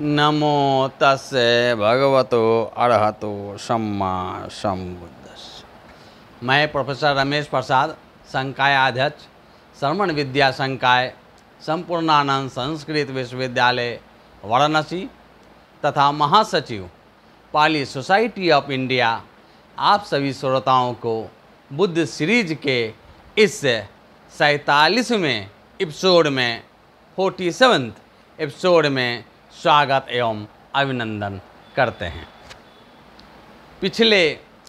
नमो तस् भगवतो अरहतो सम्मा सम्बुद्धस मैं प्रोफेसर रमेश प्रसाद संकाय अध्यक्ष श्रवण विद्या संकाय संपूर्णानंद संस्कृत विश्वविद्यालय वाराणसी तथा महासचिव पाली सोसाइटी ऑफ इंडिया आप सभी श्रोताओं को बुद्ध सीरीज के इस सैतालीसवें एपिसोड में फोर्टी सेवन्थ एपिसोड में स्वागत एवं अभिनंदन करते हैं पिछले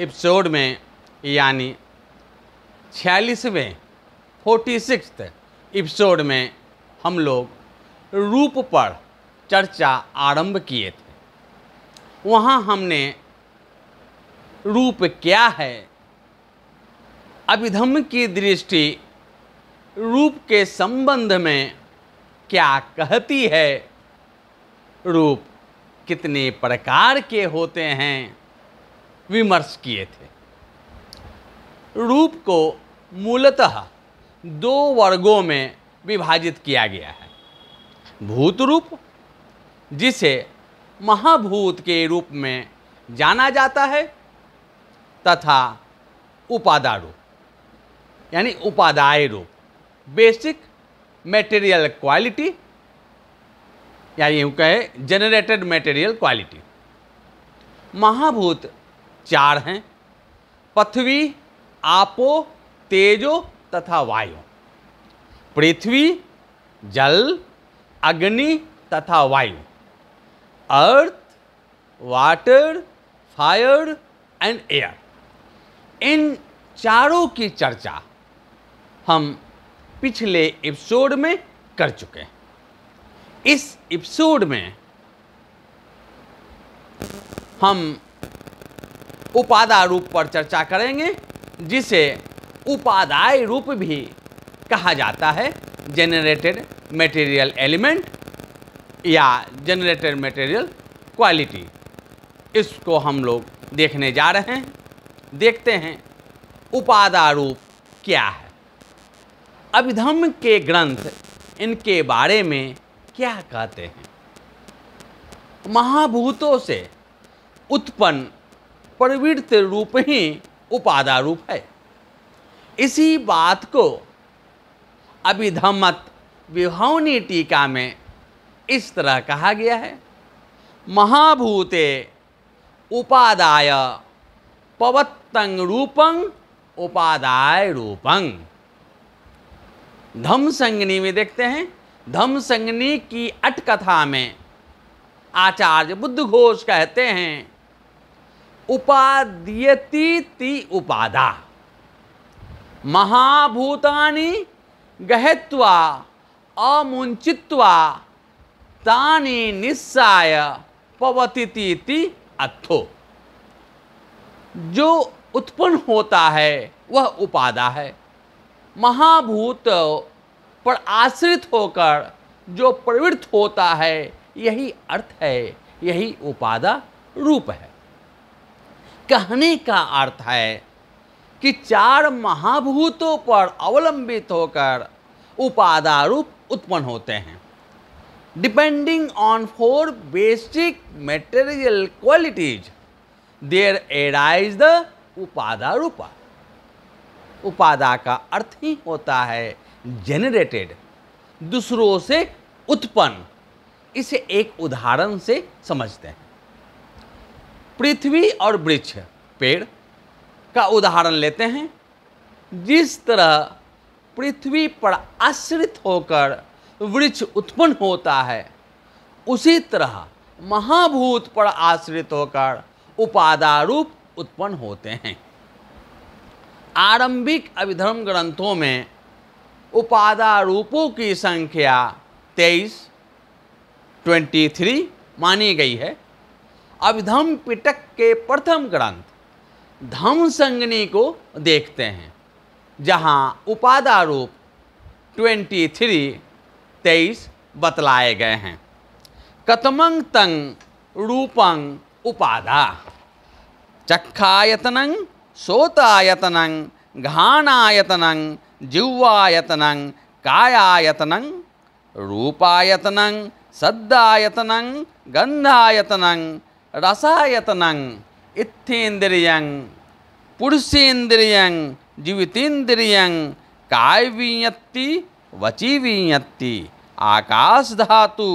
एपिसोड में यानी छियालीसवें फोर्टी सिक्स एपिसोड में हम लोग रूप पर चर्चा आरंभ किए थे वहाँ हमने रूप क्या है अभिधम की दृष्टि रूप के संबंध में क्या कहती है रूप कितने प्रकार के होते हैं विमर्श किए थे रूप को मूलतः दो वर्गों में विभाजित किया गया है भूत रूप जिसे महाभूत के रूप में जाना जाता है तथा उपादा रूप यानी उपादाय रूप बेसिक मटेरियल क्वालिटी या यूँ कहे जनरेटेड मटेरियल क्वालिटी महाभूत चार हैं पृथ्वी आपो तेजो तथा वायु पृथ्वी जल अग्नि तथा वायु earth water fire and air इन चारों की चर्चा हम पिछले एपिसोड में कर चुके हैं इस एपिसोड में हम उपादा रूप पर चर्चा करेंगे जिसे उपादाय रूप भी कहा जाता है जेनरेटेड मटेरियल एलिमेंट या जेनरेटेड मटेरियल क्वालिटी इसको हम लोग देखने जा रहे हैं देखते हैं उपादारूप क्या है अभिधम के ग्रंथ इनके बारे में क्या कहते हैं महाभूतों से उत्पन्न प्रवृत्त रूप ही उपादा रूप है इसी बात को अभिधमत विभावनी टीका में इस तरह कहा गया है महाभूते उपादाय पवत्तंग रूपं उपादाय रूपं धम संगनी में देखते हैं धमसंगनी की अटकथा में आचार्य बुद्ध घोष कहते हैं उपाद्यती ती उपादा महाभूतानी गहत्वा अमुंचित्वा तानी निस्साय पवतीति अथो जो उत्पन्न होता है वह उपादा है महाभूत पर आश्रित होकर जो प्रवृत्त होता है यही अर्थ है यही उपादा रूप है कहने का अर्थ है कि चार महाभूतों पर अवलंबित होकर उपादा रूप उत्पन्न होते हैं depending on four basic material qualities there arise the उपादा रूपा उपादा का अर्थ ही होता है जेनरेटेड दूसरों से उत्पन्न इसे एक उदाहरण से समझते हैं पृथ्वी और वृक्ष पेड़ का उदाहरण लेते हैं जिस तरह पृथ्वी पर आश्रित होकर वृक्ष उत्पन्न होता है उसी तरह महाभूत पर आश्रित होकर उपादारूप उत्पन्न होते हैं आरंभिक अभिधर्म ग्रंथों में उपादारूपों की संख्या तेईस ट्वेंटी थ्री मानी गई है अभिधम पिटक के प्रथम ग्रंथ धम संगनी को देखते हैं जहाँ उपादारूप ट्वेंटी थ्री तेईस बतलाए गए हैं कतमंग तंग रूपंग उपादा चक्खायतनंग सोतायतनंग घानायतनंग జిహ్వాయతనం కాయాయతనం రూపాయతనం సద్దాయతనం గంధాయతనం రసాయతనం ఇత్థేంద్రియం పురుషేంద్రియం जीवितेन्द्रियं काय वियत्ति वची वियत्ति आकाश धातु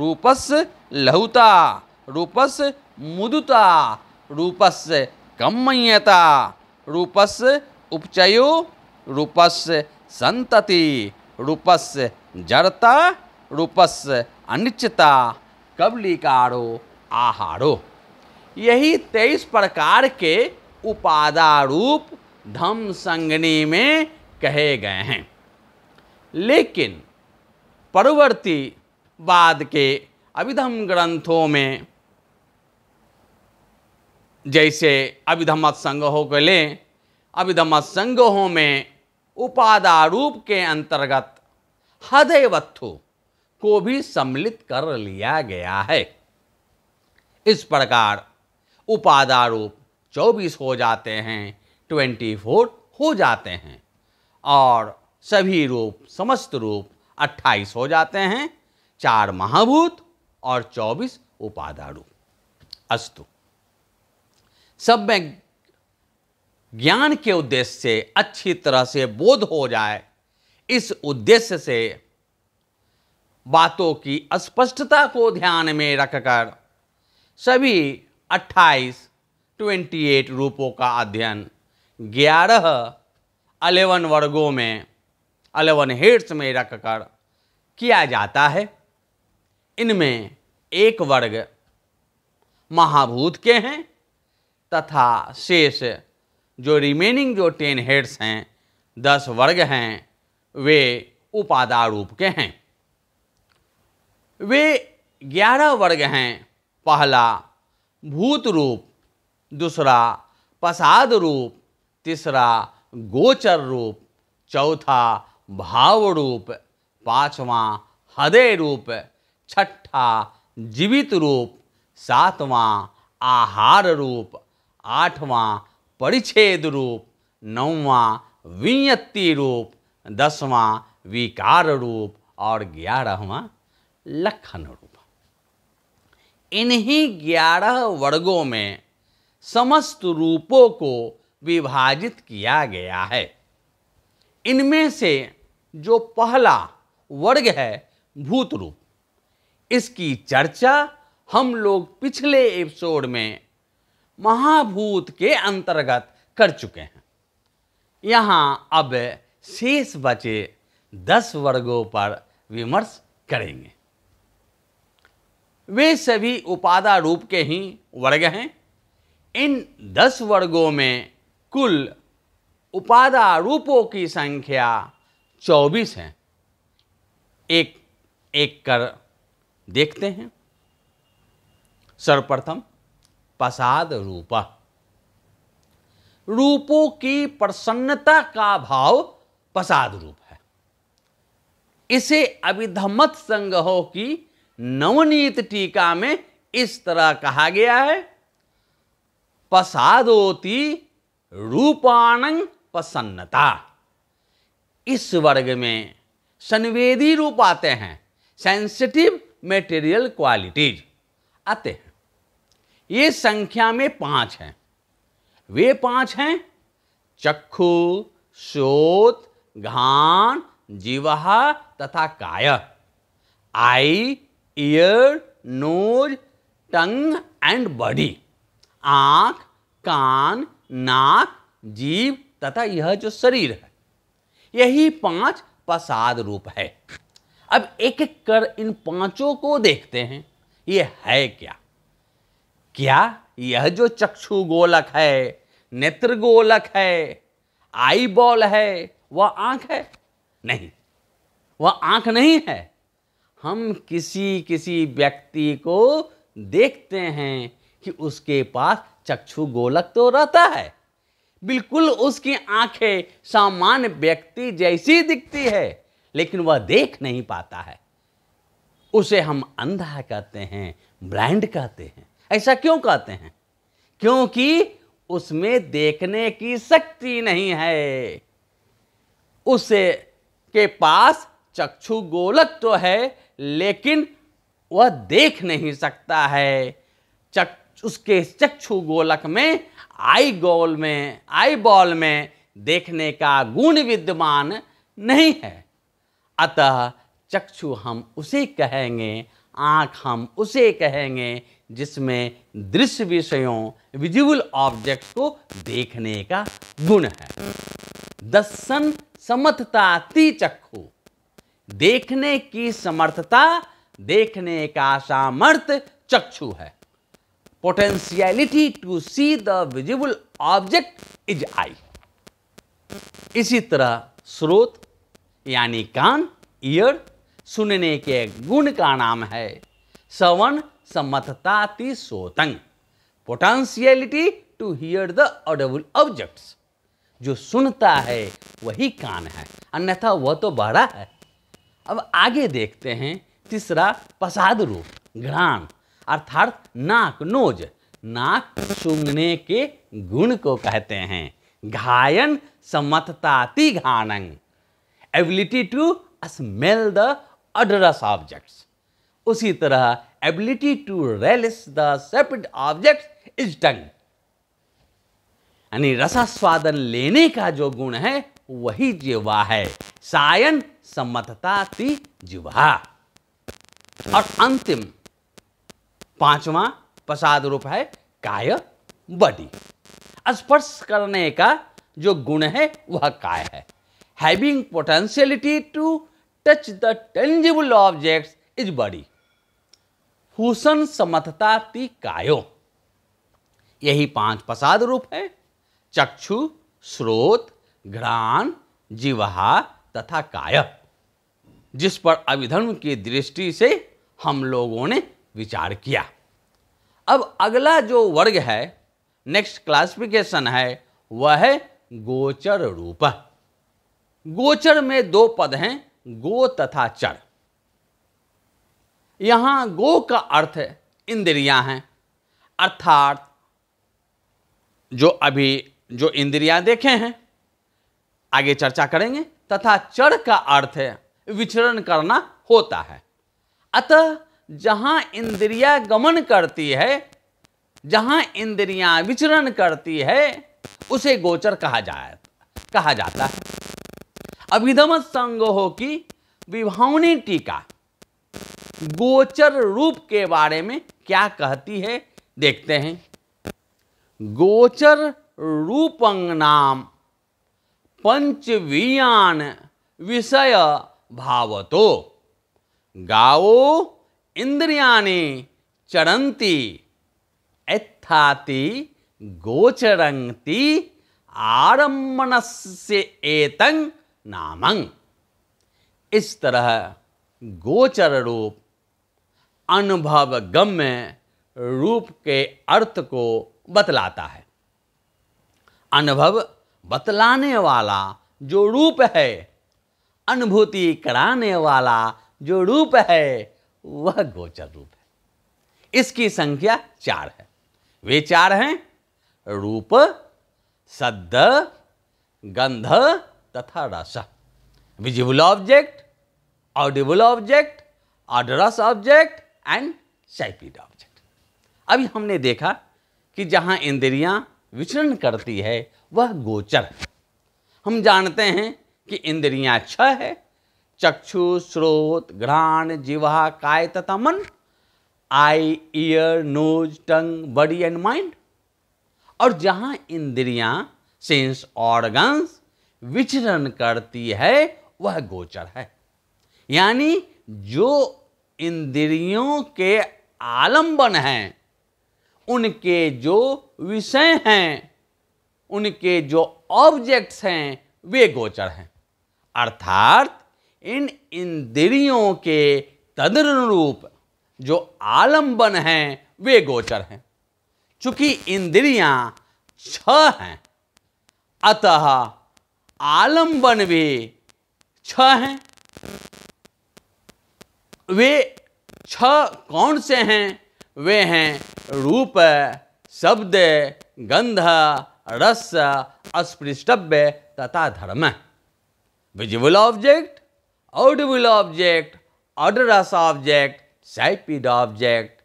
रूपस लहुता रूपस मुदुता रूपस कम्मयता रूपस उपचयो रूपस्य संतति रूपस्य जड़ता रूपस्य अनिच्छता कबलीकारो आहारो यही तेईस प्रकार के उपादारूप धम संगनी में कहे गए हैं लेकिन परवर्ती बाद के अभिधम ग्रंथों में जैसे अभिधमत संग्रहों को लें अभिधमत संग्रहों में उपादारूप के अंतर्गत हृदय वत्थु को भी सम्मिलित कर लिया गया है इस प्रकार उपादारूप चौबीस हो जाते हैं ट्वेंटी फोर हो जाते हैं और सभी रूप समस्त रूप अट्ठाईस हो जाते हैं चार महाभूत और चौबीस उपादारूप अस्तु सब में ज्ञान के उद्देश्य से अच्छी तरह से बोध हो जाए इस उद्देश्य से बातों की स्पष्टता को ध्यान में रखकर सभी 28, 28 रूपों का अध्ययन 11 अलेवन वर्गों में अलेवन हेड्स में रखकर किया जाता है इनमें एक वर्ग महाभूत के हैं तथा शेष जो रिमेनिंग जो टेन हेड्स हैं दस वर्ग हैं वे उपादारूप रूप के हैं वे ग्यारह वर्ग हैं पहला भूत रूप दूसरा प्रसाद रूप तीसरा गोचर रूप चौथा भाव रूप पांचवा हृदय रूप छठा जीवित रूप सातवां आहार रूप आठवां परिच्छेद रूप नौवा वियत्ति रूप दसवां विकार रूप और ग्यारहवा लक्षण रूप इन्हीं ग्यारह वर्गों में समस्त रूपों को विभाजित किया गया है इनमें से जो पहला वर्ग है भूत रूप इसकी चर्चा हम लोग पिछले एपिसोड में महाभूत के अंतर्गत कर चुके हैं यहाँ अब शेष बचे दस वर्गों पर विमर्श करेंगे वे सभी उपादा रूप के ही वर्ग हैं इन दस वर्गों में कुल उपादा रूपों की संख्या चौबीस है एक एक कर देखते हैं सर्वप्रथम प्रसाद रूप रूपों की प्रसन्नता का भाव प्रसाद रूप है इसे अभिधमत संग्रहों की नवनीत टीका में इस तरह कहा गया है प्रसादोती रूपानंग प्रसन्नता इस वर्ग में संवेदी रूप आते हैं सेंसिटिव मेटेरियल क्वालिटीज आते हैं ये संख्या में पांच हैं वे पांच हैं चक्षु श्रोत घान जीवा तथा काय eye ear nose tongue and body आंख कान नाक जीव तथा यह जो शरीर है यही पांच प्रसाद रूप है अब एक एक कर इन पांचों को देखते हैं यह है क्या क्या यह जो चक्षु गोलक है नेत्र गोलक है आई बॉल है वह आंख है नहीं वह आंख नहीं है हम किसी किसी व्यक्ति को देखते हैं कि उसके पास चक्षु गोलक तो रहता है बिल्कुल उसकी आंखें सामान्य व्यक्ति जैसी दिखती है लेकिन वह देख नहीं पाता है उसे हम अंधा कहते हैं ब्लाइंड कहते हैं ऐसा क्यों कहते हैं क्योंकि उसमें देखने की शक्ति नहीं है उसे के पास चक्षु गोलक तो है लेकिन वह देख नहीं सकता है चक उसके चक्षु गोलक में आई गोल में आई बॉल में देखने का गुण विद्यमान नहीं है अतः चक्षु हम उसे कहेंगे आँख हम उसे कहेंगे जिसमें दृश्य विषयों विजुअल ऑब्जेक्ट को देखने का गुण है दसन ती चक्षु देखने की समर्थता देखने का सामर्थ्य चक्षु है potentiality to see the visible object is eye इसी तरह स्रोत यानी कान ईयर सुनने के गुण का नाम है सवन समर्थता सोतंग potentiality to hear the audible objects जो सुनता है वही कान है अन्यथा वह तो बड़ा है अब आगे देखते हैं तीसरा प्रसाद रूप घ्राण अर्थात नाक नोज नाक सुनने के गुण को कहते हैं घायन समर्थताति घानंग ability to smell the odorous objects उसी तरह ability to relish the sapid objects is tongue यानी रसास्वादन लेने का जो गुण है वही जीवा है सायन सम्मतता ती और अंतिम पांचवा प्रसाद रूप है काय बडी स्पर्श करने का जो गुण है वह काय है having potentiality to touch the tangible object is body हुसन समथता ती कायो यही पांच प्रसाद रूप है चक्षु स्रोत घ्राण जीवा तथा काय जिस पर अभिधर्म की दृष्टि से हम लोगों ने विचार किया अब अगला जो वर्ग है नेक्स्ट क्लासिफिकेशन है वह है गोचर रूप गोचर में दो पद हैं गो तथा चर यहां गो का अर्थ इंद्रियां हैं अर्थात जो अभी जो इंद्रियां देखे हैं आगे चर्चा करेंगे तथा चर का अर्थ है विचरण करना होता है अतः जहां इंद्रिया गमन करती है जहां इंद्रियां विचरण करती है उसे गोचर कहा जाए कहा जाता है अभिधम संग हो की विभावनी टीका गोचर रूप के बारे में क्या कहती है देखते हैं गोचर नाम पंचवीयान विषय भावतो गाओ इंद्रियाने चरंती एथाती गोचरंती आरम्भन से एतंग नामं इस तरह गोचर रूप अनुभव गम्य रूप के अर्थ को बतलाता है अनुभव बतलाने वाला जो रूप है अनुभूति कराने वाला जो रूप है वह गोचर रूप है इसकी संख्या चार है वे चार हैं रूप सद्ध गंध तथा रस visible object audible object odorous object and sapid object अभी हमने देखा कि जहाँ इंद्रियाँ विचरण करती है वह गोचर है हम जानते हैं कि इंद्रियाँ छह है चक्षु स्रोत घ्राण जीवा काय तथा मन eye ear nose tongue body and mind और जहाँ इंद्रियाँ सेंस ऑर्गन्स विचरण करती है वह गोचर है यानी जो इंद्रियों के आलंबन हैं उनके जो विषय हैं उनके जो ऑब्जेक्ट्स हैं वे गोचर हैं अर्थात इन इंद्रियों के तदनुरूप जो आलंबन हैं वे गोचर हैं चूंकि इंद्रियां छ हैं अतः आलंबन वे छ हैं वे छ कौन से हैं वे हैं रूप शब्द गंध रस अस्पृष्टव्य तथा धर्म visible object audible object odorous object sapid object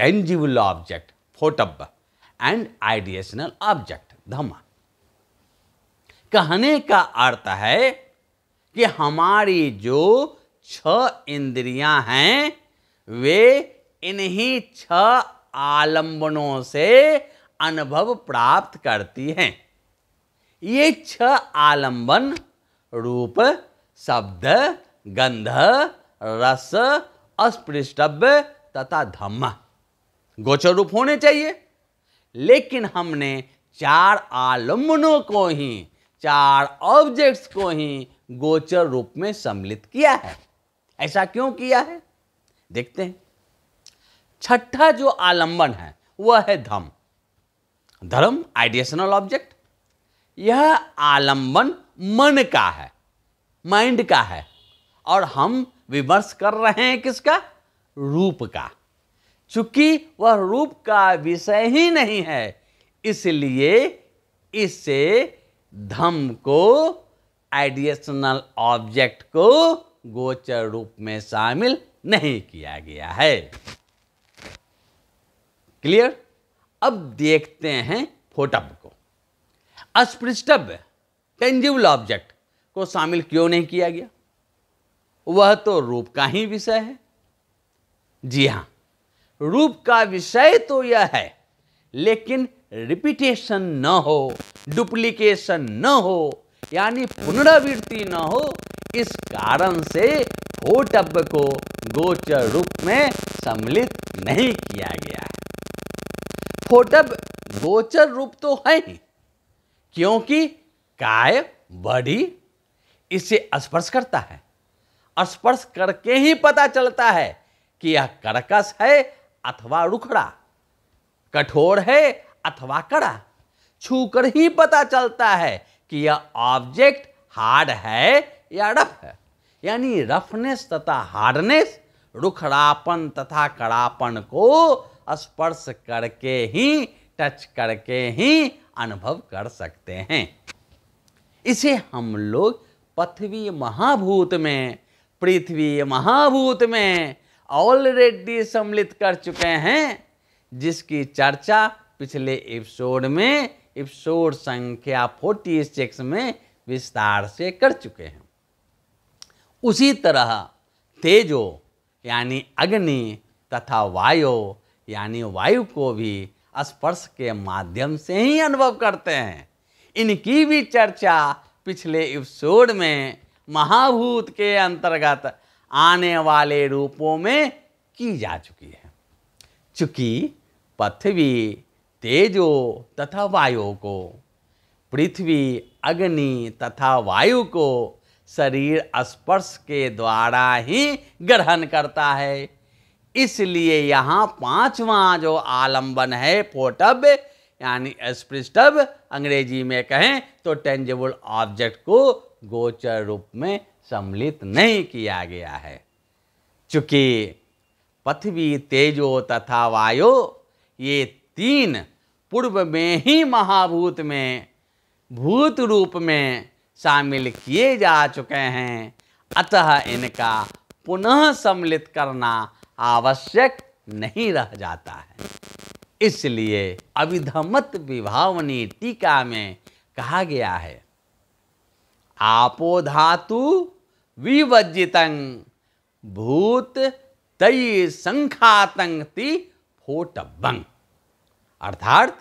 tangible object फोटब एंड आइडिएशनल ऑब्जेक्ट धमा कहने का अर्थ है कि हमारी जो छह इंद्रियां हैं वे इन्हीं छह आलंबनों से अनुभव प्राप्त करती हैं ये छह आलंबन रूप शब्द गंध रस अस्पृष्टव्य तथा धम्म गोचर रूप होने चाहिए लेकिन हमने चार आलम्बनों को ही चार ऑब्जेक्ट्स को ही गोचर रूप में सम्मिलित किया है ऐसा क्यों किया है देखते हैं छठा जो आलंबन है वह है धम धर्म आइडिएशनल ऑब्जेक्ट यह आलंबन मन का है माइंड का है और हम विमर्श कर रहे हैं किसका रूप का चूंकि वह रूप का विषय ही नहीं है इसलिए इससे धम को एडिशनल ऑब्जेक्ट को गोचर रूप में शामिल नहीं किया गया है क्लियर अब देखते हैं फोटब को अस्पृष्टव्य टेंजिबल ऑब्जेक्ट को शामिल क्यों नहीं किया गया वह तो रूप का ही विषय है जी हां रूप का विषय तो यह है लेकिन रिपीटेशन न हो डुप्लीकेशन न हो यानी पुनरावृत्ति न हो इस कारण से होटब को गोचर रूप में सम्मिलित नहीं किया गया है फोटब गोचर रूप तो है ही क्योंकि काय बॉडी इसे स्पर्श करता है स्पर्श करके ही पता चलता है कि यह कर्कश है अथवा रुखड़ा कठोर है अथवा कड़ा छूकर ही पता चलता है कि यह ऑब्जेक्ट हार्ड है या रफ है यानी रफनेस तथा हार्डनेस रुखड़ापन तथा कड़ापन को स्पर्श करके ही टच करके ही अनुभव कर सकते हैं इसे हम लोग पृथ्वी महाभूत में पृथ्वी महाभूत में ऑलरेडी सम्मिलित कर चुके हैं जिसकी चर्चा पिछले एपिसोड में एपिसोड संख्या 46 में विस्तार से कर चुके हैं उसी तरह तेजो यानी अग्नि तथा वायु यानी वायु को भी स्पर्श के माध्यम से ही अनुभव करते हैं इनकी भी चर्चा पिछले एपिसोड में महाभूत के अंतर्गत आने वाले रूपों में की जा चुकी है चूँकि पृथ्वी तेजो तथा वायु को पृथ्वी अग्नि तथा वायु को शरीर स्पर्श के द्वारा ही ग्रहण करता है इसलिए यहाँ पांचवा जो आलंबन है फोटव्य यानी स्पृष्टव अंग्रेजी में कहें तो टेंजेबल ऑब्जेक्ट को गोचर रूप में सम्मिलित नहीं किया गया है चूंकि पृथ्वी तेजो तथा वायु ये तीन पूर्व में ही महाभूत में भूत रूप में शामिल किए जा चुके हैं अतः इनका पुनः सम्मिलित करना आवश्यक नहीं रह जाता है इसलिए अभिधमत विभावनी टीका में कहा गया है आपो धातु विवज्जितंग भूत तय संखातंग फोटबंग अर्थात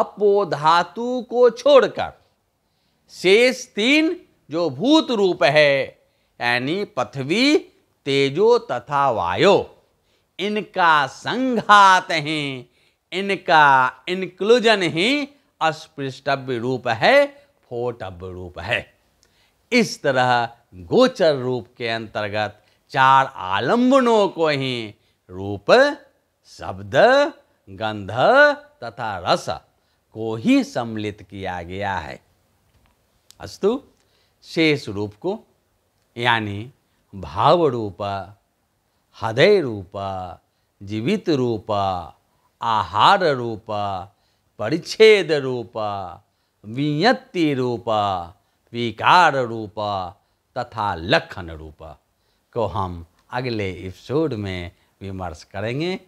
अपो धातु को छोड़कर शेष तीन जो भूत रूप है यानी पृथ्वी तेजो तथा वायो इनका संघात ही इनका इंक्लूजन ही अस्पृष्टव्य रूप है फोटव्य रूप है इस तरह गोचर रूप के अंतर्गत चार आलम्बनों को ही रूप शब्द गंध तथा रस को ही सम्मिलित किया गया है अस्तु शेष रूप को यानी भाव रूप हृदय रूप जीवित रूप आहार रूप परिच्छेद रूप वियत्ति रूप विकार रूप तथा लक्षण रूप को हम अगले एपिसोड में विमर्श करेंगे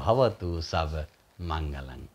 भवतु सब मंगलंग